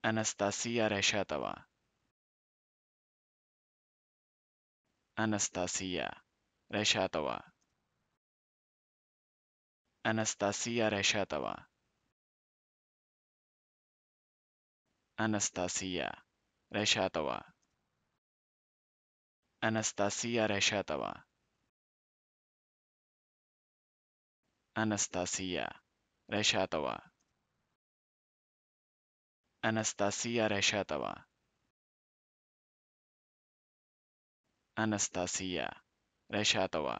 Anastasia Reshetova Anastasia Reshetova Anastasia Reshetova Anastasia Reshetova Anastasia Reshetova Anastasia Reshetova انستاسیا رێشێتەوە. ئەنستاسیا رێشاتەوە